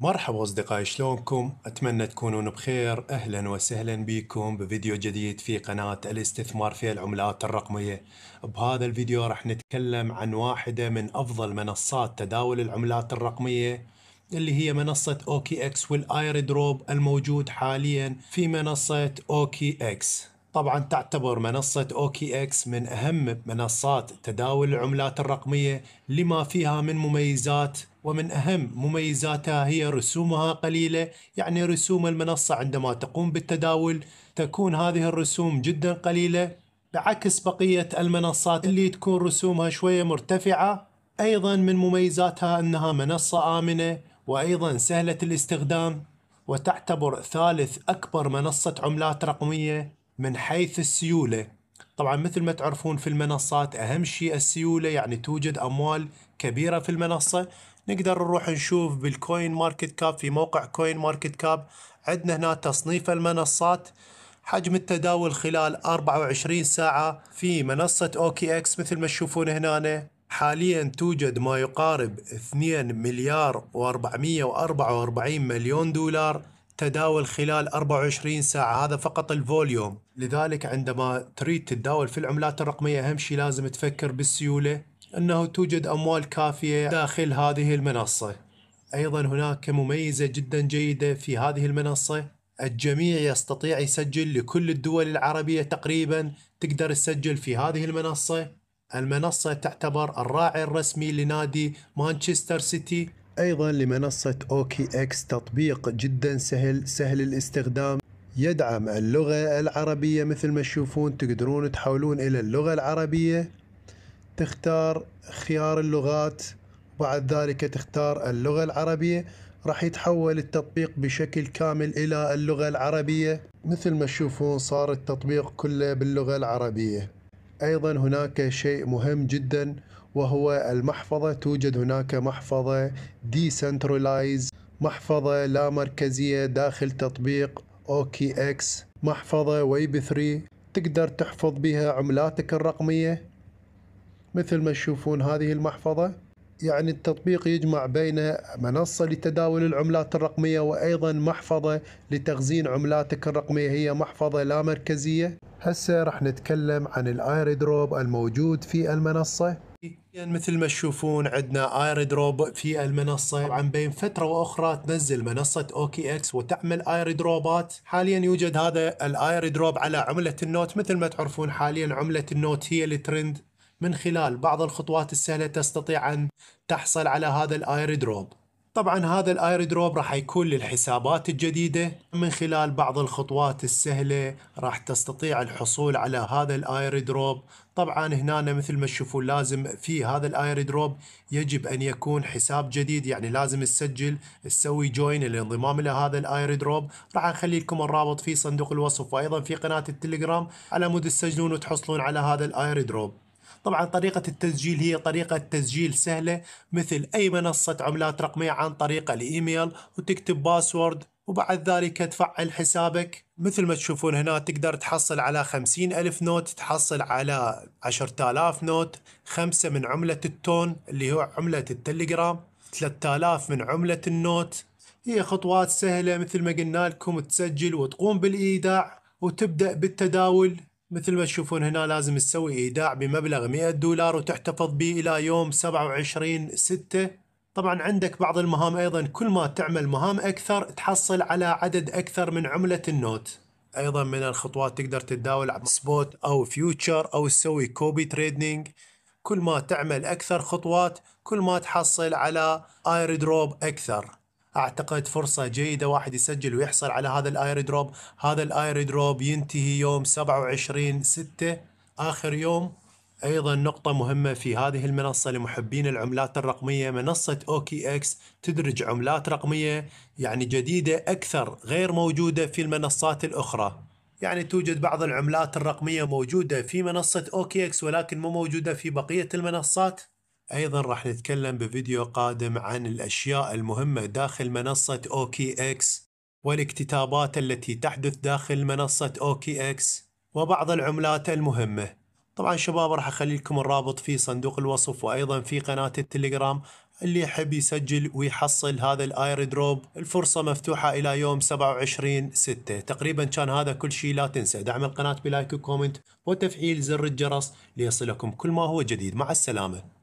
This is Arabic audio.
مرحبا أصدقائي شلونكم؟ أتمنى تكونون بخير أهلا وسهلا بكم بفيديو جديد في قناة الاستثمار في العملات الرقمية بهذا الفيديو راح نتكلم عن واحدة من أفضل منصات تداول العملات الرقمية اللي هي منصة أوكي إكس والآير دروب الموجود حاليا في منصة أوكي إكس طبعا تعتبر منصة أوكي إكس من أهم منصات تداول العملات الرقمية لما فيها من مميزات ومن أهم مميزاتها هي رسومها قليلة يعني رسوم المنصة عندما تقوم بالتداول تكون هذه الرسوم جدا قليلة بعكس بقية المنصات اللي تكون رسومها شوية مرتفعة أيضا من مميزاتها أنها منصة آمنة وأيضا سهلة الاستخدام وتعتبر ثالث أكبر منصة عملات رقمية من حيث السيولة طبعا مثل ما تعرفون في المنصات أهم شيء السيولة يعني توجد أموال كبيرة في المنصة نقدر نروح نشوف بالكوين ماركت كاب في موقع كوين ماركت كاب عندنا هنا تصنيف المنصات حجم التداول خلال 24 ساعة في منصة اوكي اكس مثل ما تشوفون هنا حاليا توجد ما يقارب 2 مليار و444 مليون دولار تداول خلال 24 ساعة هذا فقط الفوليوم لذلك عندما تريد تتداول في العملات الرقمية أهم شيء لازم تفكر بالسيولة أنه توجد أموال كافية داخل هذه المنصة أيضا هناك مميزة جدا جيدة في هذه المنصة الجميع يستطيع يسجل لكل الدول العربية تقريبا تقدر تسجل في هذه المنصة المنصة تعتبر الراعي الرسمي لنادي مانشستر سيتي أيضا لمنصة أوكي إكس تطبيق جدا سهل سهل الاستخدام يدعم اللغة العربية مثل ما تشوفون تقدرون تحولون إلى اللغة العربية تختار خيار اللغات بعد ذلك تختار اللغة العربية راح يتحول التطبيق بشكل كامل إلى اللغة العربية مثل ما تشوفون صار التطبيق كله باللغة العربية أيضا هناك شيء مهم جدا وهو المحفظة توجد هناك محفظة decentralized محفظة لا مركزية داخل تطبيق اوكي اكس محفظة ويب 3 تقدر تحفظ بها عملاتك الرقمية مثل ما تشوفون هذه المحفظة يعني التطبيق يجمع بين منصة لتداول العملات الرقمية وأيضا محفظة لتخزين عملاتك الرقمية هي محفظة لا مركزية هسه راح نتكلم عن الاير دروب الموجود في المنصة يعني مثل ما تشوفون عندنا اير دروب في المنصة طبعا بين فترة واخرى تنزل منصة اوكي اكس وتعمل اير دروبات حاليا يوجد هذا الاير دروب على عملة النوت مثل ما تعرفون حاليا عملة النوت هي الترند من خلال بعض الخطوات السهلة تستطيع أن تحصل على هذا الايردروب طبعا هذا الايردروب راح يكون للحسابات الجديدة من خلال بعض الخطوات السهلة راح تستطيع الحصول على هذا الايردروب طبعا هنا مثل ما تشوفون لازم في هذا الايردروب يجب ان يكون حساب جديد يعني لازم تسجل تسوي جوين الانضمام الى هذا الايردروب راح اخلي لكم الرابط في صندوق الوصف وايضا في قناة التليجرام على مود تسجلون وتحصلون على هذا الايردروب طبعا طريقة التسجيل هي طريقة تسجيل سهلة مثل أي منصة عملات رقمية عن طريق الإيميل وتكتب باسورد وبعد ذلك تفعل حسابك مثل ما تشوفون هنا تقدر تحصل على خمسين ألف نوت تحصل على عشرة آلاف نوت خمسة من عملة التون اللي هو عملة التليجرام 3000 من عملة النوت هي خطوات سهلة مثل ما قلنا لكم تسجل وتقوم بالإيداع وتبدأ بالتداول مثل ما تشوفون هنا لازم تسوي ايداع بمبلغ 100 دولار وتحتفظ به الى يوم 27 6 طبعا عندك بعض المهام ايضا كل ما تعمل مهام اكثر تحصل على عدد اكثر من عملة النوت ايضا من الخطوات تقدر تتداول سبوت او فيوتشر او تسوي كوبي تريدنج كل ما تعمل اكثر خطوات كل ما تحصل على اير دروب اكثر اعتقد فرصة جيدة واحد يسجل ويحصل على هذا الاير دروب هذا الاير دروب ينتهي يوم 27 6 اخر يوم ايضا نقطة مهمة في هذه المنصة لمحبين العملات الرقمية منصة اوكي اكس تدرج عملات رقمية يعني جديدة اكثر غير موجودة في المنصات الاخرى يعني توجد بعض العملات الرقمية موجودة في منصة اوكي اكس ولكن مو موجودة في بقية المنصات أيضاً راح نتكلم بفيديو قادم عن الأشياء المهمة داخل منصة اوكي اكس والاكتتابات التي تحدث داخل منصة اوكي اكس وبعض العملات المهمة طبعا شباب راح أخلي لكم الرابط في صندوق الوصف وأيضا في قناة التليجرام اللي يحب يسجل ويحصل هذا الاير دروب الفرصة مفتوحة إلى يوم 27 6 تقريبا كان هذا كل شيء لا تنسى دعم القناة بلايك وكومنت وتفعيل زر الجرس ليصلكم كل ما هو جديد مع السلامة